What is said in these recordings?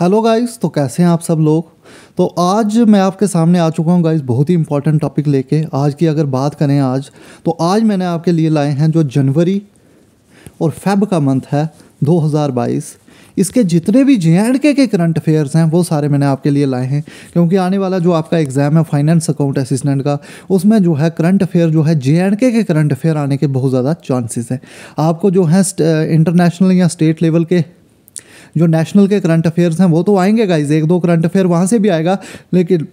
hello guys तो कैसे हैं आप सब लोग तो आज मैं आपके सामने आ चुका हूं गाइस बहुत ही इंपॉर्टेंट टॉपिक लेके आज की अगर बात करें आज तो आज मैंने आपके लिए लाए हैं जो जनवरी और फेब का मंथ है 2022 इसके जितने भी जे एंड के के करंट अफेयर्स हैं वो सारे मैंने आपके लिए लाए हैं क्योंकि आने वाला जो आपका एग्ज़ाम है फाइनेंस अकाउंट असिस्टेंट का उसमें जो है करंट अफेयर जो है जे एंड के के करंट अफेयर आने के बहुत ज़्यादा चांसेस हैं आपको जो है इंटरनेशनल या स्टेट लेवल के जो नेशनल के करंट अफेयर्स हैं वो तो आएंगे गाइज एक दो करंट अफेयर वहाँ से भी आएगा लेकिन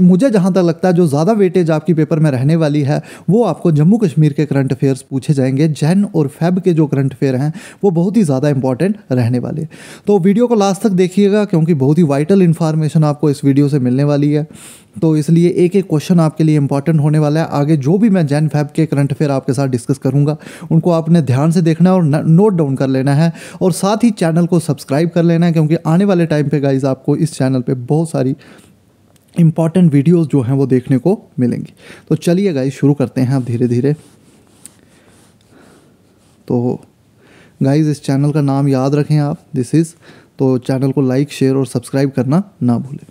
मुझे जहाँ तक लगता है जो ज़्यादा वेटेज आपकी पेपर में रहने वाली है वो आपको जम्मू कश्मीर के करंट अफेयर्स पूछे जाएंगे जैन और फैब के जो करंट अफेयर हैं वो बहुत ही ज़्यादा इंपॉर्टेंट रहने वाले तो वीडियो को लास्ट तक देखिएगा क्योंकि बहुत ही वाइटल इन्फॉर्मेशन आपको इस वीडियो से मिलने वाली है तो इसलिए एक एक क्वेश्चन आपके लिए इंपॉर्टेंट होने वाला है आगे जो भी मैं जैन फैब के करंट अफेयर आपके साथ डिस्कस करूंगा उनको आपने ध्यान से देखना है और नोट डाउन कर लेना है और साथ ही चैनल को सब्सक्राइब कर लेना है क्योंकि आने वाले टाइम पे गाइज आपको इस चैनल पे बहुत सारी इम्पॉर्टेंट वीडियोस जो हैं वो देखने को मिलेंगी तो चलिए गाइस शुरू करते हैं आप धीरे धीरे तो गाइस इस चैनल का नाम याद रखें आप दिस इज़ तो चैनल को लाइक शेयर और सब्सक्राइब करना ना भूलें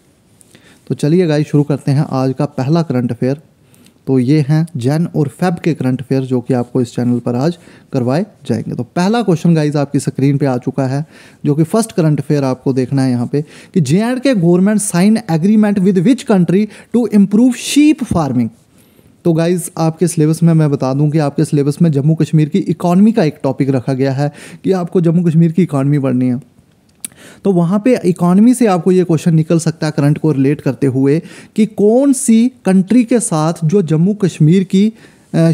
तो चलिए गाइस शुरू करते हैं आज का पहला करंट अफेयर तो ये हैं जैन और फैब के करंट अफेयर जो कि आपको इस चैनल पर आज करवाए जाएंगे तो पहला क्वेश्चन गाइज आपकी स्क्रीन पे आ चुका है जो कि फर्स्ट करंट अफेयर आपको देखना है यहाँ पे कि J and K government sign agreement with which country to improve sheep farming तो गाइज आपके सिलेबस में मैं बता दूं कि आपके सिलेबस में जम्मू कश्मीर की इकॉनमी का एक टॉपिक रखा गया है कि आपको जम्मू कश्मीर की इकॉनमी बढ़नी है तो वहाँ पे इकॉनमी से आपको ये क्वेश्चन निकल सकता है करंट को रिलेट करते हुए कि कौन सी कंट्री के साथ जो जम्मू कश्मीर की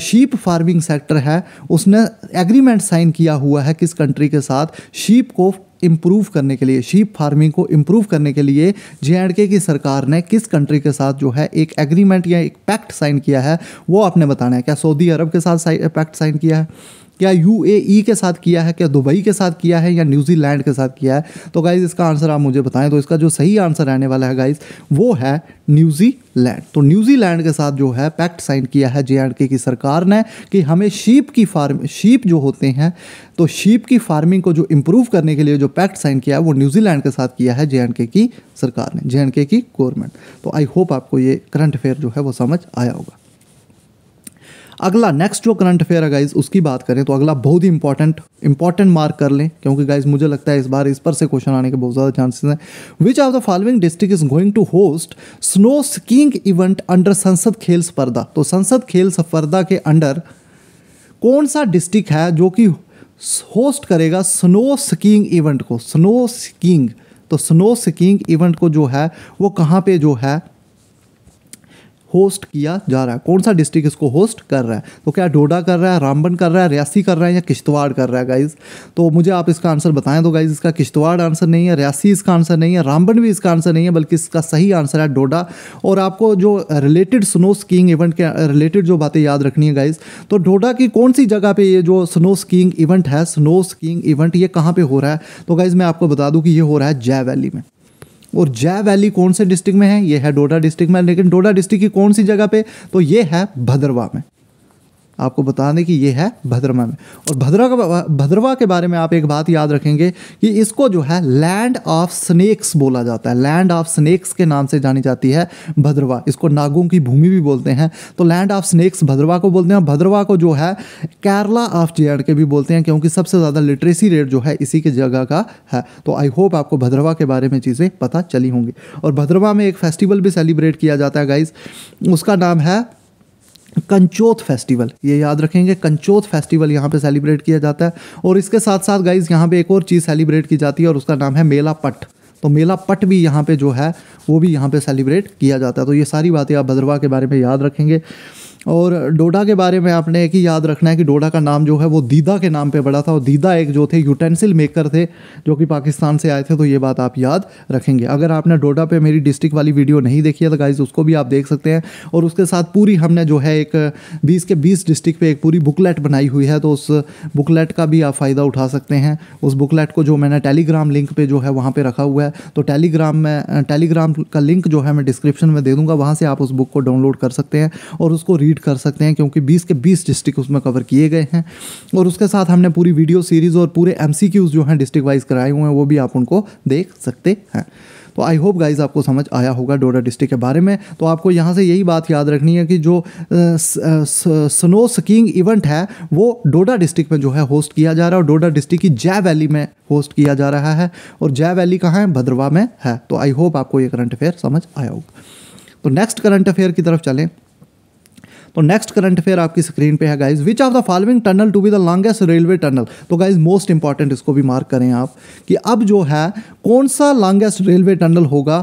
शीप फार्मिंग सेक्टर है उसने एग्रीमेंट साइन किया हुआ है किस कंट्री के साथ शीप को इम्प्रूव करने के लिए शीप फार्मिंग को इम्प्रूव करने के लिए जे एंड के की सरकार ने किस कंट्री के साथ जो है एक एग्रीमेंट या एक पैक्ट साइन किया है वो आपने बताना है क्या सऊदी अरब के साथ पैक्ट साइन किया है क्या ई e के साथ किया है क्या दुबई के साथ किया है या न्यूजीलैंड के साथ किया है तो गाइज़ इसका आंसर आप मुझे बताएं तो इसका जो सही आंसर रहने वाला है गाइज़ वो है न्यूजीलैंड तो न्यूजीलैंड के साथ जो है पैक्ट साइन किया है जे एंड के की सरकार ने कि हमें शीप की फार्म शीप जो होते हैं तो शीप की फार्मिंग को जो इम्प्रूव करने के लिए जो पैक्ट साइन किया है वो न्यूजीलैंड के साथ किया है जे एंड के की सरकार ने जे एंड के की गवर्नमेंट तो आई होप आपको ये करंट अफेयर जो है वो समझ आया होगा अगला नेक्स्ट जो करंट अफेयर है गाइज उसकी बात करें तो अगला बहुत ही इंपॉर्टेंट इंपॉर्टेंट मार्क कर लें क्योंकि गाइज मुझे लगता है इस बार इस पर से क्वेश्चन आने के बहुत ज़्यादा चांसेस हैं which of the following district is going to host snow skiing event under Sansad Khel स्पर्धा तो संसद खेल स्पर्धा के अंडर कौन सा डिस्ट्रिक्ट है जो कि होस्ट करेगा स्नो स्कीइंग इवेंट को स्नो स्कीइंग तो स्नो स्कीइंग इवेंट को जो है वो कहाँ पे जो है होस्ट किया जा रहा है कौन सा डिस्ट्रिक्ट इसको होस्ट कर रहा है तो क्या डोडा कर रहा है रामबन कर रहा है रियासी कर रहा है या किश्तवाड़ कर रहा है गाइज तो मुझे आप इसका आंसर बताएं तो गाइज इसका किश्तवाड़ आंसर नहीं है रियासी इसका आंसर नहीं है रामबन भी इसका आंसर नहीं है बल्कि इसका सही आंसर है डोडा और आपको जो रिलेटेड स्नो स्कीइंग इवेंट के रिलेटेड जो बातें याद रखनी है गाइज तो डोडा की कौन सी जगह पर ये जो स्नो स्कीइंग इवेंट है स्नो स्कीइंग इवेंट ये कहाँ पर हो रहा है तो गाइज़ मैं आपको बता दूँ कि ये हो रहा है जय वैली में और जय वैली कौन से डिस्ट्रिक्ट में है ये है डोडा डिस्ट्रिक्ट में लेकिन डोडा डिस्ट्रिक्ट की कौन सी जगह पे तो ये है भद्रवा में आपको बता दें कि ये है भद्रवा में और भद्रवा का भद्रवा के बारे में आप एक बात याद रखेंगे कि इसको जो है लैंड ऑफ स्नेक्स बोला जाता है लैंड ऑफ स्नेक्स के नाम से जानी जाती है भद्रवा इसको नागों की भूमि भी बोलते हैं तो लैंड ऑफ स्नेक्स भद्रवा को बोलते हैं भद्रवा को जो है केरला ऑफ जे के भी बोलते हैं क्योंकि सबसे ज़्यादा लिटरेसी रेट जो है इसी के जगह का है तो आई होप आपको भद्रवा के बारे में चीज़ें पता चली होंगी और भद्रवा में एक फेस्टिवल भी सेलिब्रेट किया जाता है गाइज उसका नाम है कंचोत फेस्टिवल ये याद रखेंगे कंचोत फेस्टिवल यहाँ पे सेलिब्रेट किया जाता है और इसके साथ साथ गाइज यहाँ पे एक और चीज़ सेलिब्रेट की जाती है और उसका नाम है मेला पट तो मेला पट भी यहाँ पे जो है वो भी यहाँ पे सेलिब्रेट किया जाता है तो ये सारी बातें आप भद्रवाह के बारे में याद रखेंगे और डोडा के बारे में आपने एक ही याद रखना है कि डोडा का नाम जो है वो दीदा के नाम पे पड़ा था और दीदा एक जो थे यूटेंसिल मेकर थे जो कि पाकिस्तान से आए थे तो ये बात आप याद रखेंगे अगर आपने डोडा पे मेरी डिस्ट्रिक्ट वाली वीडियो नहीं देखी है तो गाइज उसको भी आप देख सकते हैं और उसके साथ पूरी हमने जो है एक बीस के बीस डिस्ट्रिक्ट पर एक पूरी बुकलेट बनाई हुई है तो उस बुकलेट का भी आप फ़ायदा उठा सकते हैं उस बुकलेट को जो मैंने टेलीग्राम लिंक पर जो है वहाँ पर रखा हुआ है तो टेलीग्राम में टेलीग्राम का लिंक जो है मैं डिस्क्रिप्शन में दे दूँगा वहाँ से आप उस बुक को डाउनलोड कर सकते हैं और उसको रीड रीड कर सकते हैं क्योंकि 20 के 20 डिस्ट्रिक्ट उसमें कवर किए गए हैं और उसके साथ हमने पूरी वीडियो सीरीज़ और पूरे एम जो हैं डिस्ट्रिक्ट वाइज कराए हुए हैं वो भी आप उनको देख सकते हैं तो आई होप गाइज आपको समझ आया होगा डोडा डिस्ट्रिक्ट के बारे में तो आपको यहाँ से यही बात याद रखनी है कि जो स्नो स्कीइंग इवेंट है वो डोडा डिस्ट्रिक्ट में जो है होस्ट किया जा रहा है और डोडा डिस्ट्रिक्ट की जय वैली में होस्ट किया जा रहा है और जय वैली कहाँ है भद्रवा में है तो आई होप आपको ये करंट अफेयर समझ आया होगा तो नेक्स्ट करंट अफेयर की तरफ चलें तो नेक्स्ट करंट अफेयर आपकी स्क्रीन पे है guys which of the following tunnel to be the longest railway tunnel तो गाइज मोस्ट इंपॉर्टेंट इसको भी मार्क करें आप कि अब जो है कौन सा लॉन्गेस्ट रेलवे टनल होगा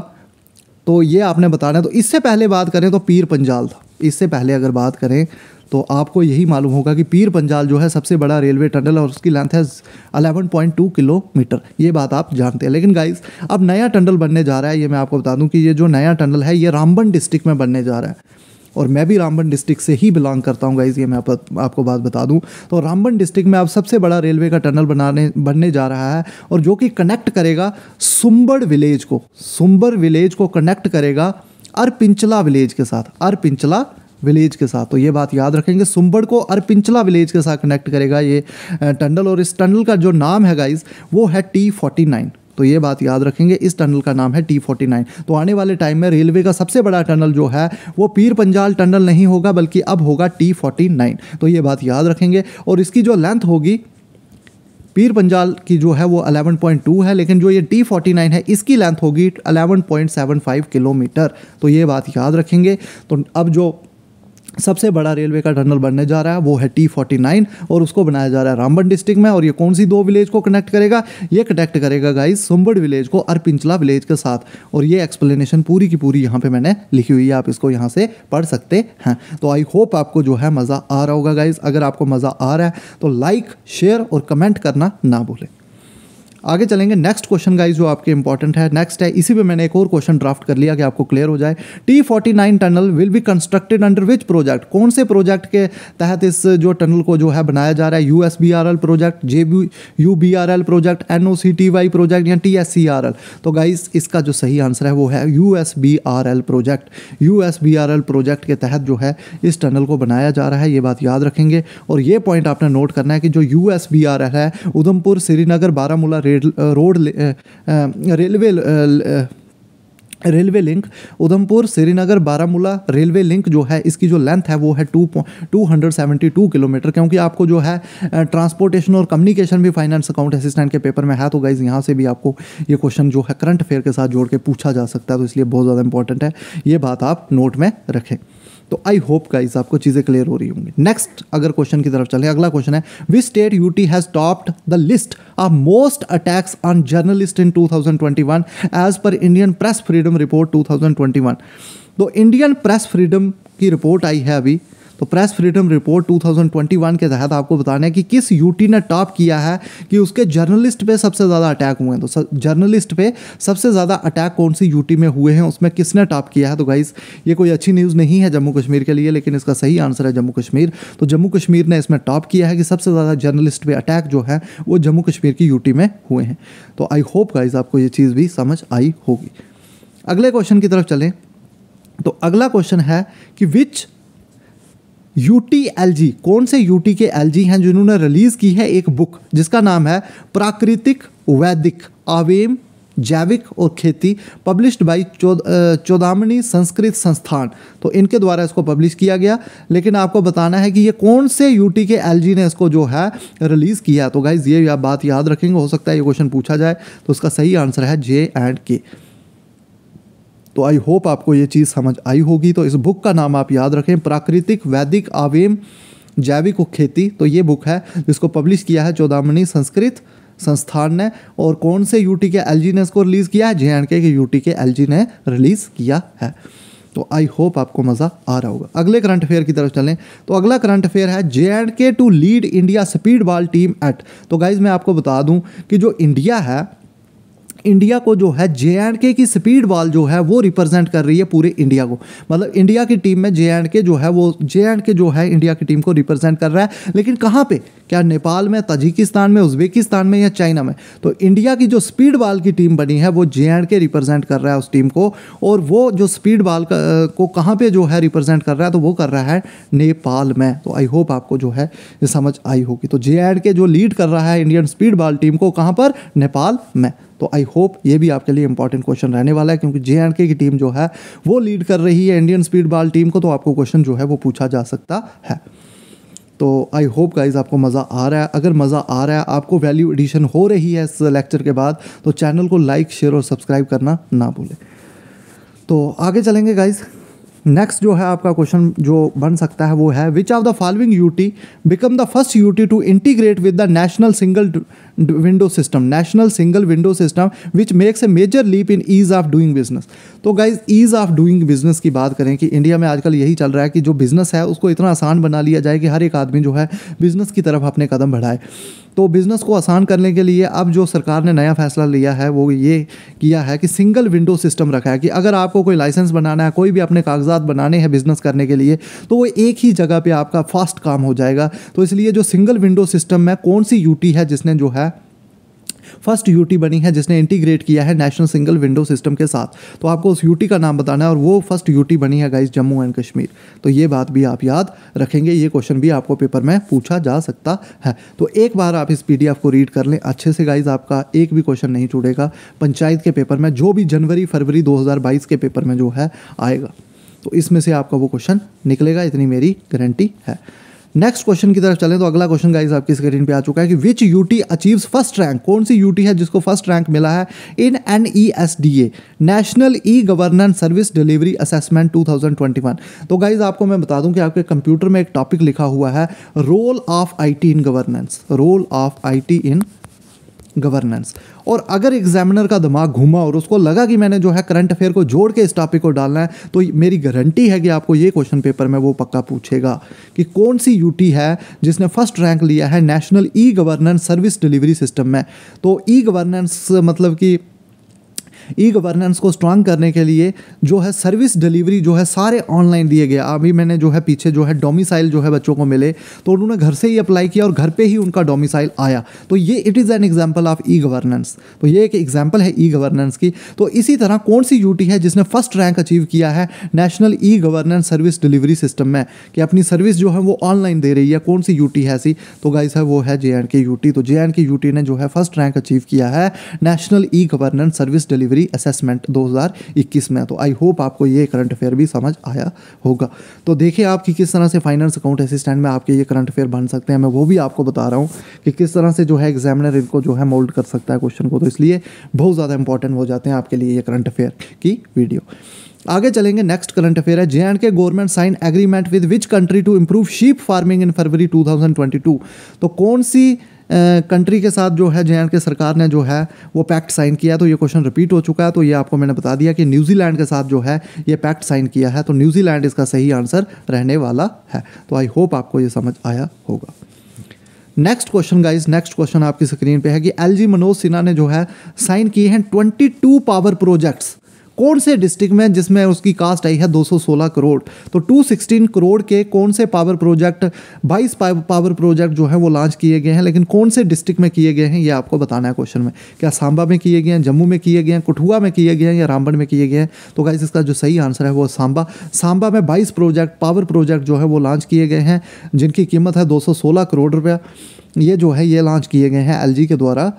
तो ये आपने बताना है तो इससे पहले बात करें तो पीर पंजाल था इससे पहले अगर बात करें तो आपको यही मालूम होगा कि पीर पंजाल जो है सबसे बड़ा रेलवे टनल और उसकी लेंथ है 11.2 किलोमीटर ये बात आप जानते हैं लेकिन गाइस अब नया टनल बनने जा रहा है ये मैं आपको बता दूं कि ये जो नया टनल है ये रामबन डिस्ट्रिक्ट में बनने जा रहा है और मैं भी रामबन डिस्ट्रिक्ट से ही बिलोंग करता हूँ गाइज़ ये मैं आप, आपको बात बता दूँ तो रामबन डिस्ट्रिक्ट में अब सबसे बड़ा रेलवे का टनल बनाने बनने जा रहा है और जो कि कनेक्ट करेगा सुम्बड़ विलेज को सुम्बर विलेज को कनेक्ट करेगा अरपिंचला विलेज के साथ अरपिंचला विलेज के साथ तो ये बात याद रखेंगे सुम्बड़ को अरपिंचला विलेज के साथ कनेक्ट करेगा ये टनल और इस टनल का जो नाम है गाइज वो है टी फोर्टी नाइन तो ये बात याद रखेंगे इस टनल का नाम है टी फोर्टी नाइन तो आने वाले टाइम में रेलवे का सबसे बड़ा टनल जो है वो पीर पंजाल टनल नहीं होगा बल्कि अब होगा टी फोर्टी नाइन तो ये बात याद रखेंगे और इसकी जो लेंथ होगी पीर पंजाल की जो है वो 11.2 है लेकिन जो ये टी फोर्टी नाइन है इसकी लेंथ होगी 11.75 किलोमीटर तो ये बात याद रखेंगे तो अब जो सबसे बड़ा रेलवे का टनल बनने जा रहा है वो है टी फोर्टी नाइन और उसको बनाया जा रहा है रामबन डिस्ट्रिक्ट में और ये कौन सी दो विलेज को कनेक्ट करेगा ये कनेक्ट करेगा गाइस सुम्बड़ विलेज को और पिंचला विलेज के साथ और ये एक्सप्लेनेशन पूरी की पूरी यहाँ पे मैंने लिखी हुई है आप इसको यहाँ से पढ़ सकते हैं तो आई होप आपको जो है मज़ा आ रहा होगा गाइज अगर आपको मज़ा आ रहा है तो लाइक शेयर और कमेंट करना ना भूलें आगे चलेंगे नेक्स्ट क्वेश्चन गाइज जो आपके इंपॉर्टेंट है नेक्स्ट है इसी पे मैंने एक और क्वेश्चन ड्राफ्ट कर लिया कि आपको क्लियर हो जाए T forty nine tunnel will be constructed under which project कौन से प्रोजेक्ट के तहत इस जो टनल को जो है बनाया जा रहा है U S B R L project J B U B R L project N O C T Y project या T S C R L तो गाइज इसका जो सही आंसर है वो है U S B R L project U S B R L project के तहत जो है इस टनल को बनाया जा रहा है ये बात याद रखेंगे और ये पॉइंट आपने नोट करना है कि जो U S B R L है Udhampur Srinagar Baramulla red road railway railway link Udhampur Srinagar Baramulla railway link जो है इसकी जो लेंथ है वो है two two hundred seventy two kilometre क्योंकि आपको जो है ट्रांसपोर्टेशन और कम्युनिकेशन भी फाइनेंस अकाउंट असिस्टेंट के पेपर में है तो गाइज यहाँ से भी आपको ये क्वेश्चन जो है करंट अफेयर के साथ जोड़ के पूछा जा सकता है तो इसलिए बहुत ज़्यादा इंपॉर्टेंट है ये बात आप नोट में रखें तो आई होप गाइस आपको चीज़ें क्लियर हो रही होंगी नेक्स्ट अगर क्वेश्चन की तरफ चले अगला क्वेश्चन है which state UT has topped the list of most attacks on journalist in 2021 as per Indian press freedom freedom report 2021 तो इंडियन प्रेस फ्रीडम की रिपोर्ट आई है अभी तो प्रेस फ्रीडम रिपोर्ट 2021 के तहत आपको बताना है कि किस यूटी ने टॉप किया है कि उसके जर्नलिस्ट पे सबसे ज़्यादा अटैक हुए हैं तो जर्नलिस्ट पे सबसे ज़्यादा अटैक कौन सी यूटी में हुए हैं उसमें किसने टॉप किया है तो गाइज ये कोई अच्छी न्यूज़ नहीं है जम्मू कश्मीर के लिए लेकिन इसका सही आंसर है जम्मू कश्मीर तो जम्मू कश्मीर ने इसमें टॉप किया है कि सबसे ज़्यादा जर्नलिस्ट पे अटैक जो है वो जम्मू कश्मीर की यूटी में हुए हैं तो आई होप गाइज आपको ये चीज़ भी समझ आई होगी अगले क्वेश्चन की तरफ चलें तो अगला क्वेश्चन है कि which U T L G कौन से यू टी के एल जी हैं जिन्होंने रिलीज़ की है एक बुक जिसका नाम है प्राकृतिक वैदिक आवेम जैविक और खेती पब्लिश्ड बाई चौद चौदामणी संस्कृत संस्थान तो इनके द्वारा इसको पब्लिश किया गया लेकिन आपको बताना है कि ये कौन से यूटी के एलजी ने इसको जो है रिलीज़ किया तो गाइज ये बात याद रखेंगे हो सकता है ये क्वेश्चन पूछा जाए तो उसका सही आंसर है जे एंड के तो आई होप आपको ये चीज़ समझ आई होगी तो इस बुक का नाम आप याद रखें प्राकृतिक वैदिक आवेम जैविक खेती तो ये बुक है जिसको पब्लिश किया है चौदामणि संस्कृत संस्थान ने और कौन से यूटी के एलजी ने इसको रिलीज़ किया है जे एंड के यूटी के एलजी ने रिलीज़ किया है तो आई होप आपको मज़ा आ रहा होगा अगले करंट अफेयर की तरफ चलें तो अगला करंट अफेयर है J and K to lead India speed ball team at तो गाइज मैं आपको बता दूं कि जो इंडिया है इंडिया को जो है जे एंड के की स्पीड बॉल जो है वो रिप्रेजेंट कर रही है पूरे इंडिया को मतलब इंडिया की टीम में जे एंड के जो है वो जे एंड के जो है इंडिया की टीम को रिप्रेजेंट कर रहा है लेकिन कहाँ पे क्या नेपाल में तजिकिस्तान में उज्बेकिस्तान में या चाइना में तो इंडिया की जो स्पीड बॉल की टीम बनी है वो जे एंड के रिप्रेजेंट कर रहा है उस टीम को और वो जो स्पीड बॉल को कहाँ पर जो है रिप्रेजेंट कर रहा है तो वो कर रहा है नेपाल में तो आई होप आपको जो है समझ आई होगी तो जे एंड के जो लीड कर रहा है इंडियन स्पीड बॉल टीम को कहाँ पर नेपाल में तो आई होप ये भी आपके लिए इंपॉर्टेंट क्वेश्चन रहने वाला है क्योंकि जे एंड के की टीम जो है वो लीड कर रही है इंडियन स्पीड बॉल टीम को तो आपको क्वेश्चन जो है वो पूछा जा सकता है तो आई होप गाइज आपको मज़ा आ रहा है अगर मज़ा आ रहा है आपको वैल्यू एडिशन हो रही है इस लेक्चर के बाद तो चैनल को लाइक शेयर और सब्सक्राइब करना ना भूलें तो आगे चलेंगे गाइज़ नेक्स्ट जो है आपका क्वेश्चन जो बन सकता है वो है which of the following UT become the first UT to integrate with the national single window system national single window system which makes a major leap in ease of doing business तो guys ease of doing business की बात करें कि India में आजकल यही चल रहा है कि जो बिजनेस है उसको इतना आसान बना लिया जाए कि हर एक आदमी जो है बिजनेस की तरफ अपने कदम बढ़ाए तो बिज़नेस को आसान करने के लिए अब जो सरकार ने नया फैसला लिया है वो ये किया है कि सिंगल विंडो सिस्टम रखा है कि अगर आपको कोई लाइसेंस बनाना है कोई भी अपने कागजात बनाने हैं बिज़नेस करने के लिए तो वो एक ही जगह पर आपका फास्ट काम हो जाएगा तो इसलिए जो सिंगल विंडो सिस्टम है कौन सी यूटी है जिसने जो है फर्स्ट यूटी बनी है जिसने इंटीग्रेट किया है नेशनल सिंगल विंडो सिस्टम के साथ तो आपको उस यूटी का नाम बताना है और वो फर्स्ट यूटी बनी है गाइज जम्मू एंड कश्मीर तो ये बात भी आप याद रखेंगे ये क्वेश्चन भी आपको पेपर में पूछा जा सकता है तो एक बार आप इस पी को रीड कर लें अच्छे से गाइज आपका एक भी क्वेश्चन नहीं छूटेगा पंचायत के पेपर में जो भी जनवरी फरवरी दो के पेपर में जो है आएगा तो इसमें से आपका वो क्वेश्चन निकलेगा इतनी मेरी गारंटी है नेक्स्ट क्वेश्चन की तरफ चलें तो अगला क्वेश्चन गाइस आपकी स्क्रीन पे आ चुका है कि which UT achieves first rank कौन सी यूटी है जिसको फर्स्ट रैंक मिला है in N E S D A national e governance service delivery assessment 2021 तो गाइज आपको मैं बता दूं कि आपके कंप्यूटर में एक टॉपिक लिखा हुआ है role of I T in governance role of I T in governance और अगर एग्जामिनर का दिमाग घूमा और उसको लगा कि मैंने जो है करंट अफेयर को जोड़ के इस टॉपिक को डालना है तो मेरी गारंटी है कि आपको ये क्वेश्चन पेपर में वो पक्का पूछेगा कि कौन सी यूटी है जिसने फर्स्ट रैंक लिया है national e governance service delivery system में तो ई गवर्नेंस मतलब कि ई गवर्नेंस को स्ट्रांग करने के लिए जो है सर्विस डिलीवरी जो है सारे ऑनलाइन दिए गए अभी मैंने जो है पीछे जो है डोमिसाइल जो है बच्चों को मिले तो उन्होंने घर से ही अप्लाई किया और घर पर ही उनका डोमिसाइल आया तो ये it is an example of e governance तो ये एक एग्जाम्पल है ई गवर्नेंस की तो इसी तरह कौन सी यूटी है जिसने फर्स्ट रैंक अचीव किया है national e governance service delivery system में कि अपनी सर्विस जो है वो ऑनलाइन दे रही है कौन सी यूटी है ऐसी तो गाइस है वो है जे एंड के यूटी तो जे एंड के यूटी ने जो है फर्स्ट रैंक अचीव किया है national e governance service delivery January assessment 2021 में तो आई होप आपको ये करंट अफेयर भी समझ आया होगा तो देखिए आप कि किस तरह से फाइनेंस अकाउंट असिस्टेंट में आपके ये करंट अफेयर बन सकते हैं मैं वो भी आपको बता रहा हूँ कि किस तरह से जो है एग्जामिनर इनको जो है मोल्ड कर सकता है क्वेश्चन को तो इसलिए बहुत ज़्यादा इंपॉर्टेंट हो जाते हैं आपके लिए ये करंट अफेयर की वीडियो आगे चलेंगे नेक्स्ट करंट अफेयर है J and K government sign agreement with which country to improve sheep farming in February 2022 तो कौन सी कंट्री के साथ जो है जे के सरकार ने जो है वो पैक्ट साइन किया तो ये क्वेश्चन रिपीट हो चुका है तो ये आपको मैंने बता दिया कि न्यूजीलैंड के साथ जो है ये पैक्ट साइन किया है तो न्यूजीलैंड इसका सही आंसर रहने वाला है तो आई होप आपको ये समझ आया होगा next question guys next question आपकी स्क्रीन पे है कि एलजी मनोज सिन्हा ने जो है साइन किए हैं 22 पावर प्रोजेक्ट्स कौन से डिस्ट्रिक्ट में जिसमें उसकी कास्ट आई है 216 करोड़ तो 216 करोड़ के कौन से पावर प्रोजेक्ट 22 पावर प्रोजेक्ट जो है वो लॉन्च किए गए हैं लेकिन कौन से डिस्ट्रिक्ट में किए गए हैं ये आपको बताना है क्वेश्चन में क्या सांबा में किए गए हैं जम्मू में किए गए हैं कठुआ में किए गए हैं या रामबन में किए गए हैं तो गाइज इसका जो सही आंसर है वो सांबा सांबा में बाईस प्रोजेक्ट पावर प्रोजेक्ट जो है वो लॉन्च किए गए हैं जिनकी कीमत है दो करोड़ रुपया ये जो है ये लॉन्च किए गए हैं एल के द्वारा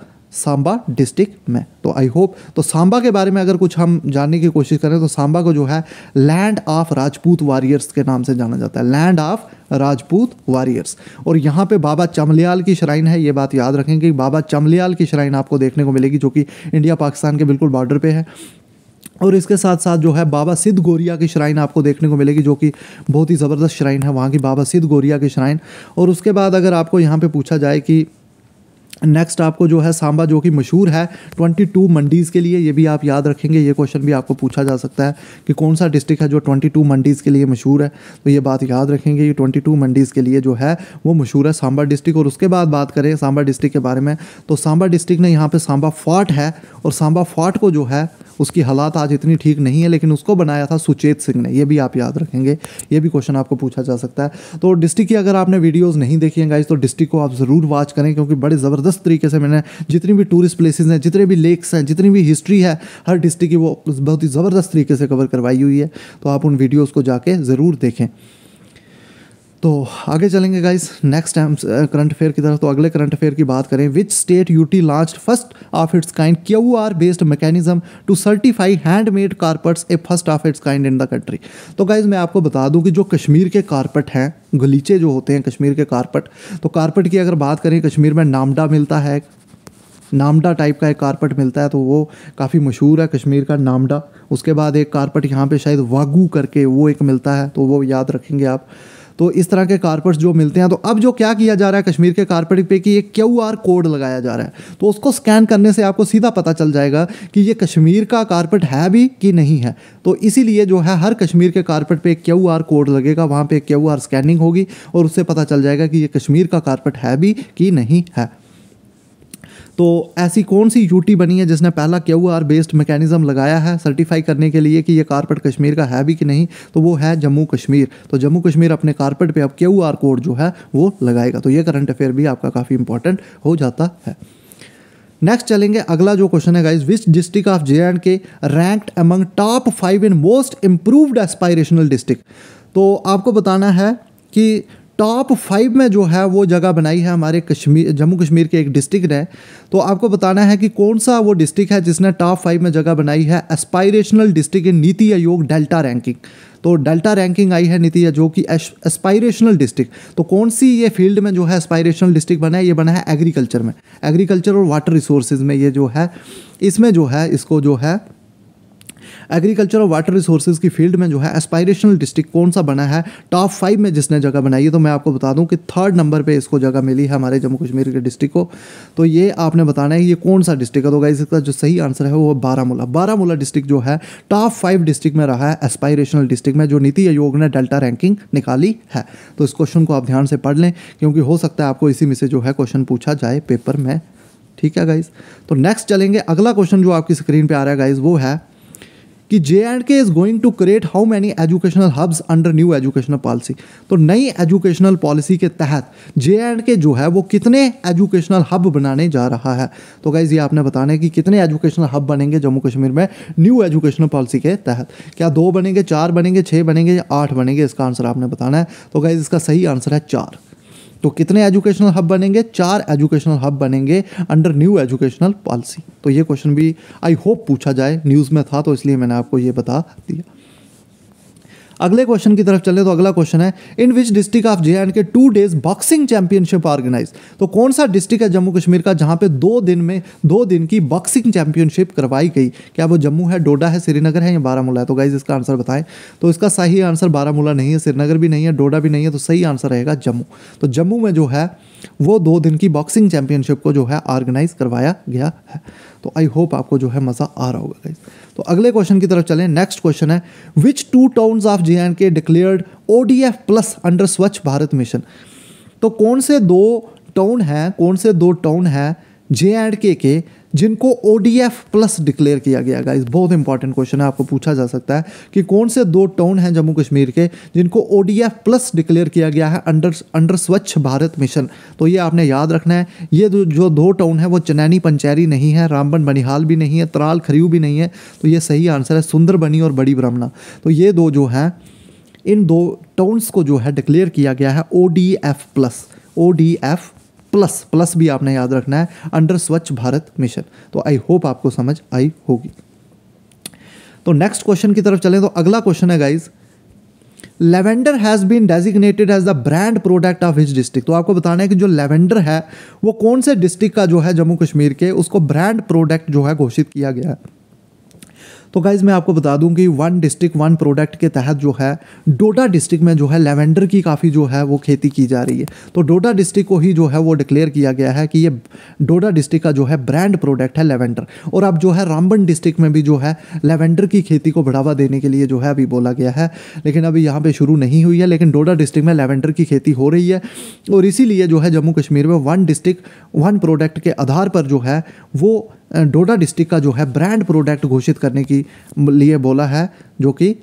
सांबा डिस्ट्रिक्ट में तो आई होप तो सांबा के बारे में अगर कुछ हम जानने की कोशिश करें तो सांबा को जो है लैंड ऑफ राजपूत वॉरियर्स के नाम से जाना जाता है लैंड ऑफ राजपूत वॉरियर्स और यहाँ पे बाबा चमलियाल की श्राइन है ये बात याद रखें कि बाबा चमलियाल की श्राइन आपको देखने को मिलेगी जो कि इंडिया पाकिस्तान के बिल्कुल बॉर्डर पर है और इसके साथ साथ जो है बाबा सिद्ध गोरिया की श्राइन आपको देखने को मिलेगी जो कि बहुत ही ज़बरदस्त श्राइन है वहाँ की बाबा सिद्ध गोरिया की श्राइन और उसके बाद अगर आपको यहाँ पे पूछा जाए कि नेक्स्ट आपको जो है सांबा जो कि मशहूर है 22 मंडीज़ के लिए ये भी आप याद रखेंगे ये क्वेश्चन भी आपको पूछा जा सकता है कि कौन सा डिस्ट्रिक्ट है जो 22 मंडीज़ के लिए मशहूर है तो ये बात याद रखेंगे ये 22 मंडीज़ के लिए जो है वो मशहूर है सांबा डिस्ट्रिक्ट और उसके बाद बात करें सांबा डिस्ट्रिक्ट के बारे में तो सांबा डिस्ट्रिक्ट ने यहाँ पर सांबा फॉर्ट है और सांबा फॉर्ट को जो है उसकी हालात आज इतनी ठीक नहीं है लेकिन उसको बनाया था सुचेत सिंह ने ये भी आप याद रखेंगे ये भी क्वेश्चन आपको पूछा जा सकता है तो डिस्ट्रिक्ट की अगर आपने वीडियोज़ नहीं देखी हैं गाइज तो डिस्ट्रिक्ट को आप ज़रूर वॉच करें क्योंकि बड़े ज़बरदस्त ज़बरदस्त तरीके से मैंने जितनी भी टूरिस्ट प्लेसेस हैं जितने भी लेक्स हैं जितनी भी हिस्ट्री है हर डिस्ट्रिक्ट की वो बहुत ही ज़बरदस्त तरीके से कवर करवाई हुई है तो आप उन वीडियोज़ को जाके ज़रूर देखें तो आगे चलेंगे guys next time current affair की तरफ तो अगले करंट अफेयर की बात करें which state UT launch first of its kind Q R based mechanism to certify handmade carpets a first of its kind in the country तो guys मैं आपको बता दूं कि जो कश्मीर के कारपेट हैं गलीचे जो होते हैं कश्मीर के कारपेट तो कारपेट की अगर बात करें कश्मीर में नामडा मिलता है नामडा टाइप का एक कारपेट मिलता है तो वो काफ़ी मशहूर है कश्मीर का नामडा उसके बाद एक कारपेट यहाँ पर शायद वागू करके वो एक मिलता है तो वो याद रखेंगे आप तो इस तरह के कारपेट्स जो मिलते हैं तो अब जो क्या किया जा रहा है कश्मीर के कारपेट पे कि ये क्यू आर कोड लगाया जा रहा है तो उसको स्कैन करने से आपको सीधा पता चल जाएगा कि ये कश्मीर का कारपेट है भी कि नहीं है तो इसीलिए जो है हर कश्मीर के कारपेट पे एक क्यू आर कोड लगेगा वहाँ पे क्यू आर स्कैनिंग होगी और उससे पता चल जाएगा कि ये कश्मीर का कारपेट है भी कि नहीं है तो ऐसी कौन सी यूटी बनी है जिसने पहला क्यू आर बेस्ड मैकेनिज़्म लगाया है सर्टिफाई करने के लिए कि ये कारपेट कश्मीर का है भी कि नहीं तो वो है जम्मू कश्मीर तो जम्मू कश्मीर अपने कारपेट पे अब क्यू आर कोड जो है वो लगाएगा तो ये करंट अफेयर भी आपका काफ़ी इंपॉर्टेंट हो जाता है नेक्स्ट चलेंगे अगला जो क्वेश्चन है guys which district of J and K ranked among top five in most improved aspirational district तो आपको बताना है कि टॉप फाइव में जो है वो जगह बनाई है हमारे कश्मीर जम्मू कश्मीर के एक डिस्ट्रिक्ट है तो आपको बताना है कि कौन सा वो डिस्ट्रिक्ट है जिसने टॉप फाइव में जगह बनाई है aspirational district NITI Aayog delta ranking तो डेल्टा रैंकिंग आई है नीति आयोग की एस्पायरेशनल डिस्ट्रिक्ट तो कौन सी ये फील्ड में जो है एस्पायरेशनल डिस्ट्रिक्ट बना है ये बना है एग्रीकल्चर में एग्रीकल्चर और वाटर रिसोर्सेज में ये जो है इसमें जो है इसको जो है एग्रीकल्चर और वाटर रिसोर्सेज की फील्ड में जो है एस्पायरेशनल डिस्ट्रिक्ट कौन सा बना है टॉप फाइव में जिसने जगह बनाई है तो मैं आपको बता दूं कि थर्ड नंबर पे इसको जगह मिली है हमारे जम्मू कश्मीर के डिस्ट्रिक्ट को तो ये आपने बताना है ये कौन सा डिस्ट्रिक्ट है तो गाइज इसका जो सही आंसर है वो बारामूला बारामूला डिस्ट्रिक्ट जो है टॉप फाइव डिस्ट्रिक्ट में रहा है एस्पायरेशनल डिस्ट्रिक्ट में जो नीति आयोग ने डेल्टा रैंकिंग निकाली है तो इस क्वेश्चन को आप ध्यान से पढ़ लें क्योंकि हो सकता है आपको इसी में से जो है क्वेश्चन पूछा जाए पेपर में ठीक है गाइज तो नेक्स्ट चलेंगे अगला क्वेश्चन जो आपकी स्क्रीन पे आ रहा है गाइज वो है कि J and K is going to create how many educational hubs under new educational policy तो नई एजुकेशनल पॉलिसी के तहत जे एंड के जो है वो कितने एजुकेशनल हब बनाने जा रहा है तो गाइज़ ये आपने बताने कि कितने एजुकेशनल हब बनेंगे जम्मू कश्मीर में न्यू एजुकेशनल पॉलिसी के तहत क्या दो बनेंगे चार बनेंगे छः बनेंगे या आठ बनेंगे इसका आंसर आपने बताना है तो गाइज़ इसका सही आंसर है चार तो कितने एजुकेशनल हब बनेंगे चार एजुकेशनल हब बनेंगे अंडर न्यू एजुकेशनल पॉलिसी तो ये क्वेश्चन भी आई होप पूछा जाए न्यूज़ में था तो इसलिए मैंने आपको ये बता दिया अगले क्वेश्चन की तरफ चले तो अगला क्वेश्चन है in which district of J and K two days boxing championship organise तो कौन सा डिस्ट्रिक्ट है जम्मू कश्मीर का जहाँ पे दो दिन में दो दिन की बॉक्सिंग चैंपियनशिप करवाई गई क्या वो जम्मू है डोडा है श्रीनगर है या बारामूला है तो गाइज इसका आंसर बताएं तो इसका सही आंसर बारामूला नहीं है श्रीनगर भी नहीं है डोडा भी नहीं है तो सही आंसर रहेगा जम्मू तो जम्मू में जो है वो दो दिन की बॉक्सिंग चैंपियनशिप को जो है ऑर्गेनाइज करवाया गया है तो आई होप आपको जो है मज़ा आ रहा होगा गाइज़ तो अगले क्वेश्चन की तरफ चलें नेक्स्ट क्वेश्चन है which two town of J and K declared O plus under Swachh Bharat mission तो कौन से दो टाउन हैं कौन से दो टाउन हैं जे एंड के के जिनको O D F plus declare किया गया गाइस बहुत इंपॉर्टेंट क्वेश्चन है आपको पूछा जा सकता है कि कौन से दो टाउन हैं जम्मू कश्मीर के जिनको O D F plus declare किया गया है under under Swachh Bharat mission तो ये आपने याद रखना है ये जो दो टाउन है वो चनैनी पंचैरी नहीं है रामबन बनिहाल भी नहीं है त्राल खरीव भी नहीं है तो ये सही आंसर है बनी और बड़ी ब्रह्मणा तो ये दो जो हैं इन दो टाउन्स को जो है डिक्लेयर किया गया है O D F plus O D F plus plus भी आपने याद रखना है अंडर स्वच्छ भारत मिशन तो आई होप आपको समझ आई होगी तो नेक्स्ट क्वेश्चन की तरफ चलें तो अगला क्वेश्चन है guys lavender has been designated as the brand product of his district तो आपको बताना है कि जो लेवेंडर है वो कौन से डिस्ट्रिक्ट का जो है जम्मू कश्मीर के उसको ब्रांड प्रोडक्ट जो है घोषित किया गया है तो गाइज मैं आपको बता दूं कि वन डिस्ट्रिक्ट वन प्रोडक्ट के तहत जो है डोडा डिस्ट्रिक्ट में जो है लेवेंडर की काफ़ी जो है वो खेती की जा रही है तो डोडा डिस्ट्रिक्ट को ही जो है वो डिक्लेयर किया गया है कि ये डोडा डिस्ट्रिक्ट का जो है ब्रांड प्रोडक्ट है लेवेंडर और अब जो है रामबन डिस्ट्रिक्ट में भी जो है लेवेंडर की खेती को बढ़ावा देने के लिए जो है अभी बोला गया है लेकिन अभी यहाँ पर शुरू नहीं हुई है लेकिन डोडा डिस्ट्रिक्ट में लेवेंडर की खेती हो रही है और इसीलिए जो है जम्मू कश्मीर में वन डिस्ट्रिक्ट वन प्रोडक्ट के आधार पर जो है वो डोडा डिस्ट्रिक्ट का जो है ब्रांड प्रोडक्ट घोषित करने की लिए बोला है जो कि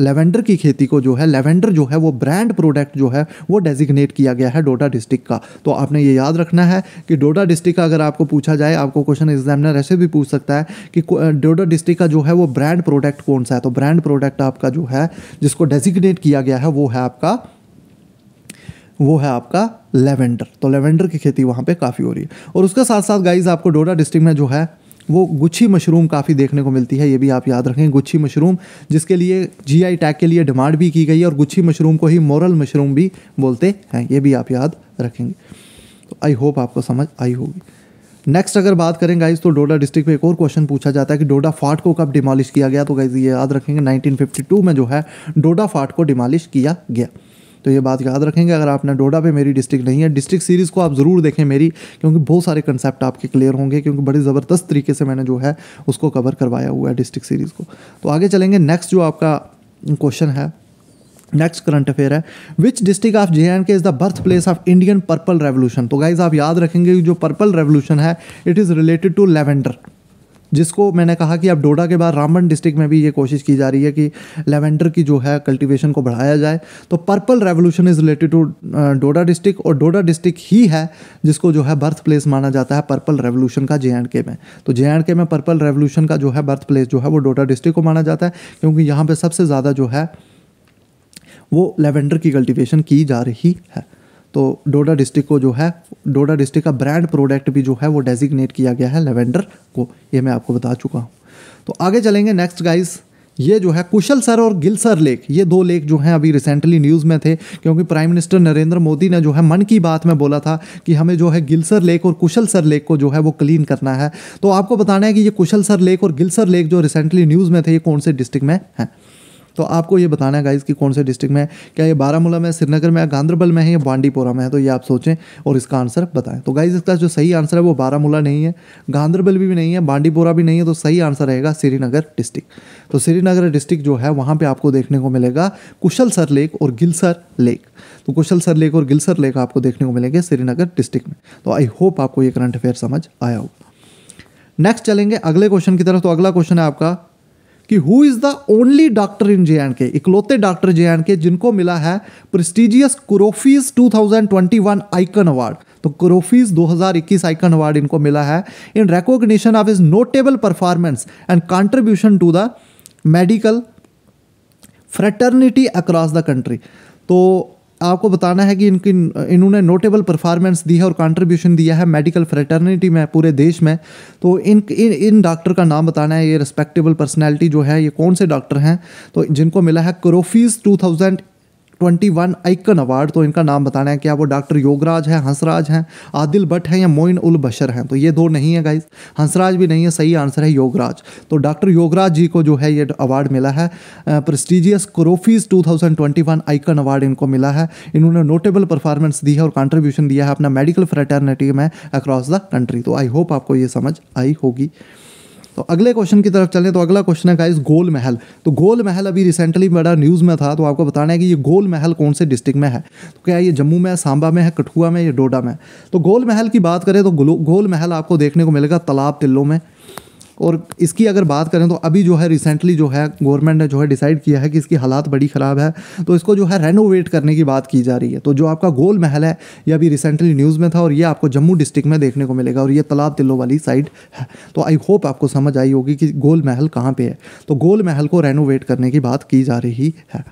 लेवेंडर की खेती को जो है लेवेंडर जो है वो ब्रांड प्रोडक्ट जो है वो डेजिग्नेट किया गया है डोडा डिस्ट्रिक्ट का तो आपने ये याद रखना है कि डोडा डिस्ट्रिक्ट का अगर आपको पूछा जाए आपको क्वेश्चन एग्जामिनर ऐसे भी पूछ सकता है कि डोडा डिस्ट्रिक्ट का जो है वो ब्रांड प्रोडक्ट कौन सा है तो ब्रांड प्रोडक्ट आपका जो है जिसको डेजिग्नेट किया गया है वो है आपका वो है आपका लेवेंडर तो लेवेंडर की खेती वहाँ पे काफ़ी हो रही है और उसके साथ साथ गाइज आपको डोडा डिस्ट्रिक्ट में जो है वो गुच्छी मशरूम काफ़ी देखने को मिलती है ये भी आप याद रखें गुच्छी मशरूम जिसके लिए जी आई टैग के लिए डिमांड भी की गई है और गुच्छी मशरूम को ही मोरल मशरूम भी बोलते हैं ये भी आप याद रखेंगे तो आई होप आपको समझ आई होगी नेक्स्ट अगर बात करें गाइज तो डोडा डिस्ट्रिक्ट में एक और क्वेश्चन पूछा जाता है कि डोडा फाट को कब डिमॉलिश किया गया तो गाइज ये याद रखेंगे 1952 में जो है डोडा फाट को डिमोलिश किया गया तो ये बात याद रखेंगे अगर आपने डोडा पे मेरी डिस्ट्रिक्ट नहीं है डिस्ट्रिक्ट सीरीज़ को आप ज़रूर देखें मेरी क्योंकि बहुत सारे कंसेप्ट आपके क्लियर होंगे क्योंकि बड़े ज़बरदस्त तरीके से मैंने जो है उसको कवर करवाया हुआ है डिस्ट्रिक्ट सीरीज़ को तो आगे चलेंगे नेक्स्ट जो आपका क्वेश्चन है नेक्स्ट करंट अफेयर है which district of J and K is the birth place of Indian purple revolution तो गाइज आप याद रखेंगे जो पर्पल रेवोल्यूशन है it is related to lavender जिसको मैंने कहा कि अब डोडा के बाद रामबन डिस्ट्रिक्ट में भी ये कोशिश की जा रही है कि लेवेंडर की जो है कल्टिवेशन को बढ़ाया जाए तो purple revolution is related to Doda district और डोडा डिस्ट्रिक्ट ही है जिसको जो है बर्थ प्लेस माना जाता है पर्पल रेवोल्यूशन का जे एंड के में तो जे एंड के में पर्पल रेवोल्यूशन का जो है बर्थ प्लेस जो है वो डोडा डिस्ट्रिक्ट को माना जाता है क्योंकि यहाँ पर सबसे ज़्यादा जो है वो लेवेंडर की कल्टिवेशन की जा रही है तो डोडा डिस्ट्रिक्ट को जो है डोडा डिस्ट्रिक्ट का ब्रांड प्रोडक्ट भी जो है वो डेजिग्नेट किया गया है लेवेंडर को ये मैं आपको बता चुका हूँ तो आगे चलेंगे नेक्स्ट गाइस ये जो है कुशल सर और गिलसर लेक ये दो लेक जो हैं अभी रिसेंटली न्यूज़ में थे क्योंकि प्राइम मिनिस्टर नरेंद्र मोदी ने जो है मन की बात में बोला था कि हमें जो है गिलसर लेक और कुशल सर लेक को जो है वो क्लीन करना है तो आपको बताना है कि ये कुशल सर लेक और गिलसर लेक जो रिसेंटली न्यूज़ में थे ये कौन से डिस्ट्रिक्ट में हैं तो आपको ये बताना है गाइज कि कौन से डिस्ट्रिक्ट में है क्या ये बारामूला में श्रीनगर में है गांधरबल में है या बांडीपोरा में है तो ये आप सोचें और इसका आंसर बताएं तो गाइज इसका जो सही आंसर है वो बारामूला नहीं है गांधरबल भी नहीं है बांडीपोरा भी नहीं है तो सही आंसर रहेगा श्रीनगर डिस्ट्रिक्ट तो श्रीनगर डिस्ट्रिक्ट जो है वहाँ पर आपको देखने को मिलेगा कुशल सर लेक और गिलसर लेक तो कुशल सर लेक और गिलसर लेक आपको देखने को मिलेंगे श्रीनगर डिस्ट्रिक्ट में तो आई होप आपको ये करंट अफेयर समझ आया होगा नेक्स्ट चलेंगे अगले क्वेश्चन की तरफ तो अगला क्वेश्चन है आपका कि who is the only doctor in J and K इकलौते डॉक्टर जे एंड के जिनको मिला है प्रेस्टिजियस क्रोफीज 2021 आइकन अवार्ड तो क्रोफीज 2021 आइकन अवार्ड इनको मिला है in recognition of his notable performance and contribution to the medical fraternity across the country तो आपको बताना है कि इनकी इन्होंने नोटेबल परफॉर्मेंस दी है और कंट्रीब्यूशन दिया है मेडिकल फ्रेटर्निटी में पूरे देश में तो इन इन इन डॉक्टर का नाम बताना है ये रिस्पेक्टेबल पर्सनैलिटी जो है ये कौन से डॉक्टर हैं तो जिनको मिला है Crofies two thousand twenty one icon award तो इनका नाम बताना है क्या वो डॉक्टर योगराज है हंसराज हैं आदिल भट्ट हैं या मोइन उल बशर हैं तो ये दो नहीं है गाइज हंसराज भी नहीं है सही आंसर है योगराज तो डॉक्टर योगराज जी को जो है ये अवार्ड मिला है prestigious Crofies two thousand twenty one icon award इनको मिला है इन्होंने नोटेबल परफॉर्मेंस दी है और कॉन्ट्रीब्यूशन दिया है अपना मेडिकल फ्रेटर्निटी में अक्रॉस द कंट्री तो आई होप आपको ये समझ आई होगी तो अगले क्वेश्चन की तरफ चलें तो अगला क्वेश्चन है गाइस गोल महल तो गोल महल अभी रिसेंटली बड़ा न्यूज़ में था तो आपको बताना है कि ये गोल महल कौन से डिस्ट्रिक्ट में है तो क्या ये जम्मू में है सांबा में है कठुआ में या डोडा में तो गोल महल की बात करें तो गोल महल आपको देखने को मिलेगा तालाब तिल्लों में और इसकी अगर बात करें तो अभी जो है रिसेंटली जो है गवर्नमेंट ने जो है डिसाइड किया है कि इसकी हालात बड़ी ख़राब है तो इसको जो है रेनोवेट करने की बात की जा रही है तो जो आपका गोल महल है ये अभी रिसेंटली न्यूज़ में था और ये आपको जम्मू डिस्ट्रिक्ट में देखने को मिलेगा और ये तालाब तिल्लो वाली साइड है तो आई होप आपको समझ आई होगी कि गोल महल कहाँ पर है तो गोल महल को रेनोवेट करने की बात की जा रही है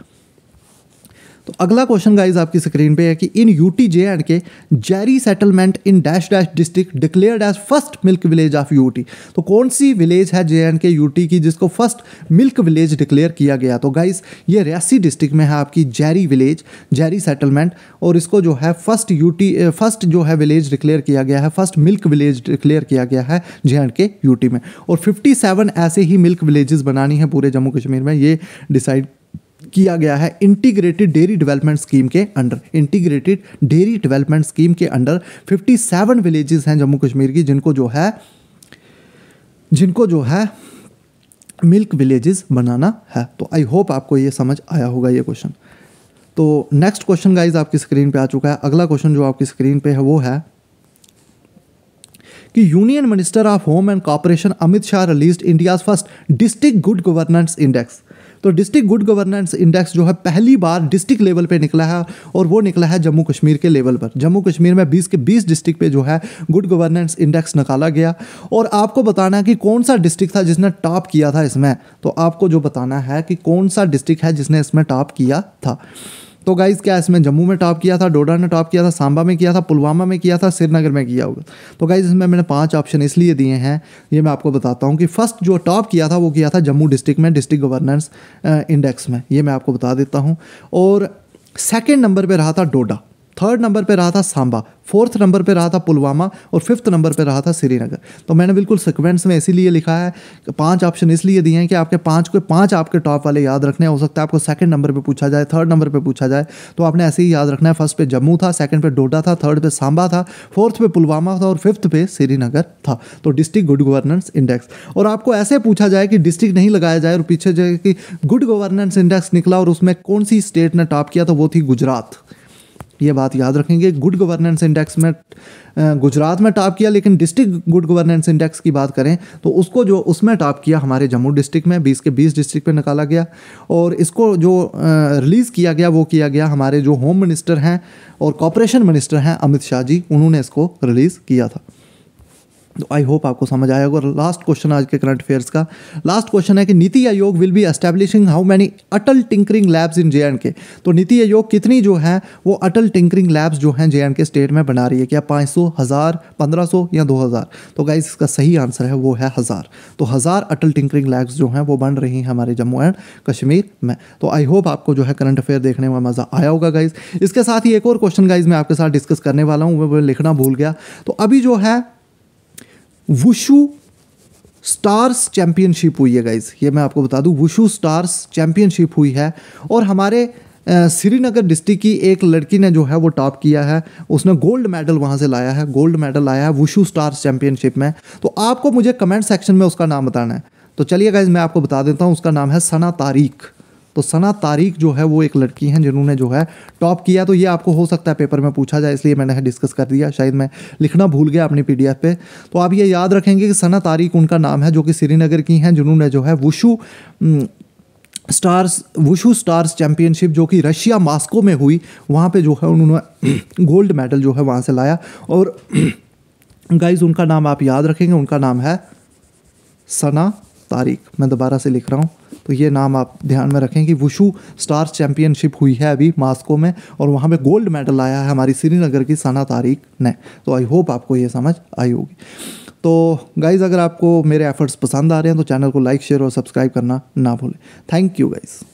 तो अगला क्वेश्चन गाइज आपकी स्क्रीन पे है कि in U T J and K dairy settlement in dash dash district declared as first milk village of U T तो कौन सी विलेज है J and K U T की जिसको फर्स्ट मिल्क विलेज डिक्लेयर किया गया तो गाइज ये रियासी डिस्ट्रिक्ट में है आपकी जैरी विलेज जैरी सेटलमेंट और इसको जो है फर्स्ट यू टी फर्स्ट जो है विलेज डिक्लेयर किया गया है फर्स्ट मिल्क विलेज डिक्लेयर किया गया है J and K U T में और फिफ्टी सेवन ऐसे ही मिल्क विलेजेस बनानी है पूरे जम्मू कश्मीर में ये डिसाइड किया गया है इंटीग्रेटेड डेयरी डेवलपमेंट स्कीम के under integrated dairy development scheme के अंडर 57 विलेजेस हैं जम्मू कश्मीर की जिनको जो है जिनको जो है मिल्क विलेजेस बनाना है तो आई होप आपको ये समझ आया होगा ये क्वेश्चन तो नेक्स्ट क्वेश्चन गाइज आपकी स्क्रीन पे आ चुका है अगला क्वेश्चन जो आपकी स्क्रीन पे है वो है कि union minister of home and cooperation Amit Shah release India's first district good governance index तो डिस्ट्रिक्ट गुड गवर्नेंस इंडेक्स जो है पहली बार डिस्ट्रिक्ट लेवल पर निकला है और वो निकला है जम्मू कश्मीर के लेवल पर जम्मू कश्मीर में बीस के बीस डिस्ट्रिक्ट पे जो है गुड गवर्नेंस इंडेक्स निकाला गया और आपको बताना है कि कौन सा डिस्ट्रिक्ट था जिसने टॉप किया था इसमें तो आपको जो बताना है कि कौन सा डिस्ट्रिक्ट है जिसने इसमें टॉप किया था तो गाइज क्या इसमें जम्मू में टॉप किया था डोडा ने टॉप किया था सांबा में किया था पुलवामा में किया था श्रीनगर में किया होगा तो गाइज इसमें मैंने पाँच ऑप्शन इसलिए दिए हैं ये मैं आपको बताता हूँ कि फर्स्ट जो टॉप किया था वो किया था जम्मू डिस्ट्रिक्ट में डिस्ट्रिक्ट गवर्नेंस इंडेक्स में ये मैं आपको बता देता हूँ और सेकेंड नंबर पर रहा था डोडा थर्ड नंबर पे रहा था सांबा फोर्थ नंबर पे रहा था पुलवामा और फिफ्थ नंबर पे रहा था श्रीनगर तो मैंने बिल्कुल सिक्वेंस में इसीलिए लिखा है पांच ऑप्शन इसलिए दिए हैं कि आपके पांच को पांच आपके टॉप वाले याद रखने हो सकता है आपको सेकंड नंबर पे पूछा जाए थर्ड नंबर पे पूछा जाए तो आपने ऐसे ही याद रखना है फर्स्ट पे जम्मू था सेकंड पे डोडा था थर्ड पे सांबा था फोर्थ पे पुलवामा था और फिफ्थ पे श्रीनगर था तो डिस्ट्रिक्ट गुड गवर्नेंस इंडेक्स और आपको ऐसे पूछा जाए कि डिस्ट्रिक्ट नहीं लगाया जाए और पीछे जाए कि गुड गवर्नेंस इंडेक्स निकला और उसमें कौन सी स्टेट ने टॉप किया था तो वो थी गुजरात ये बात याद रखेंगे गुड गवर्नेंस इंडेक्स में गुजरात में टॉप किया लेकिन डिस्ट्रिक्ट गुड गवर्नेंस इंडेक्स की बात करें तो उसको जो उसमें टॉप किया हमारे जम्मू डिस्ट्रिक्ट में बीस के बीस डिस्ट्रिक्ट में निकाला गया और इसको जो रिलीज़ किया गया वो किया गया हमारे जो होम मिनिस्टर हैं और कॉपरेशन मिनिस्टर हैं अमित शाह जी उन्होंने इसको रिलीज़ किया था तो आई होप आपको समझ आया होगा और लास्ट क्वेश्चन आज के करंट अफेयर्स का लास्ट क्वेश्चन है कि NITI Aayog will be establishing how many Atal tinkering labs in J and K तो नीति आयोग कितनी जो है वो अटल टिंकरिंग लैब्स जो हैं जे एंड के स्टेट में बना रही है क्या पाँच सौ हज़ार पंद्रह सौ या दो हज़ार तो गाइज इसका सही आंसर है वो है हज़ार तो हज़ार अटल टिंकरिंग लैब्स जो हैं वो बन रही हैं हमारे जम्मू एंड कश्मीर में तो आई होप आपको जो है करंट अफेयर देखने में मज़ा आया होगा गाइज इसके साथ ही एक और क्वेश्चन गाइज मैं आपके साथ डिस्कस करने वाला हूँ वो लिखना भूल गया तो अभी जो है वुशू स्टार्स चैम्पियनशिप हुई है गाइज़ ये मैं आपको बता दूँ वुशू स्टार्स चैम्पियनशिप हुई है और हमारे श्रीनगर डिस्ट्रिक्ट की एक लड़की ने जो है वो टॉप किया है उसने गोल्ड मेडल वहाँ से लाया है गोल्ड मेडल लाया है वुशु स्टार्स चैम्पियनशिप में तो आपको मुझे कमेंट सेक्शन में उसका नाम बताना है तो चलिए गाइज मैं आपको बता देता हूँ उसका नाम है सना तारीख तो सना तारीख जो है वो एक लड़की हैं जिन्होंने जो है टॉप किया तो ये आपको हो सकता है पेपर में पूछा जाए इसलिए मैंने डिस्कस कर दिया शायद मैं लिखना भूल गया अपनी पी पे तो आप ये याद रखेंगे कि सना तारीख उनका नाम है जो कि श्रीनगर की हैं जिन्होंने जो है wushu stars wushu stars championship जो कि रशिया मास्को में हुई वहाँ पे जो है उन्होंने गोल्ड मेडल जो है वहाँ से लाया और गाइज उनका नाम आप याद रखेंगे उनका नाम है सना तारिक मैं दोबारा से लिख रहा हूँ तो ये नाम आप ध्यान में रखें कि वुशू स्टार चैम्पियनशिप हुई है अभी मास्को में और वहाँ पे गोल्ड मेडल आया है हमारी श्रीनगर की सना तारीख ने तो आई होप आपको ये समझ आई होगी तो गाइज़ अगर आपको मेरे एफ़र्ट्स पसंद आ रहे हैं तो चैनल को लाइक शेयर और सब्सक्राइब करना ना भूलें थैंक यू गाइज़